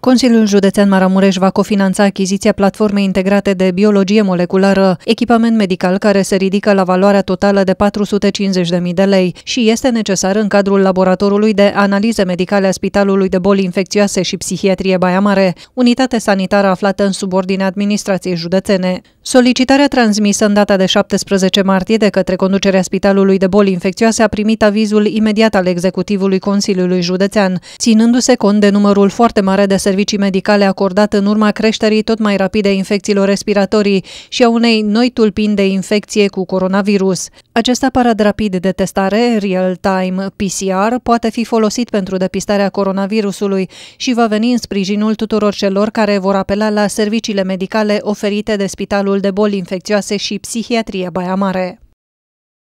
Consiliul Județean Maramureș va cofinanța achiziția platformei integrate de biologie moleculară, echipament medical care se ridică la valoarea totală de 450.000 de lei și este necesar în cadrul laboratorului de analize medicale a Spitalului de Boli Infecțioase și Psihiatrie Baia Mare, unitate sanitară aflată în subordinea administrației județene. Solicitarea transmisă în data de 17 martie de către conducerea Spitalului de Boli Infecțioase a primit avizul imediat al executivului Consiliului Județean, ținându-se cont de numărul foarte mare de servicii medicale acordat în urma creșterii tot mai rapide a infecțiilor respiratorii și a unei noi tulpini de infecție cu coronavirus. Acest aparat rapid de testare, real-time PCR, poate fi folosit pentru depistarea coronavirusului și va veni în sprijinul tuturor celor care vor apela la serviciile medicale oferite de Spitalul de Boli Infecțioase și Psihiatrie Baia Mare.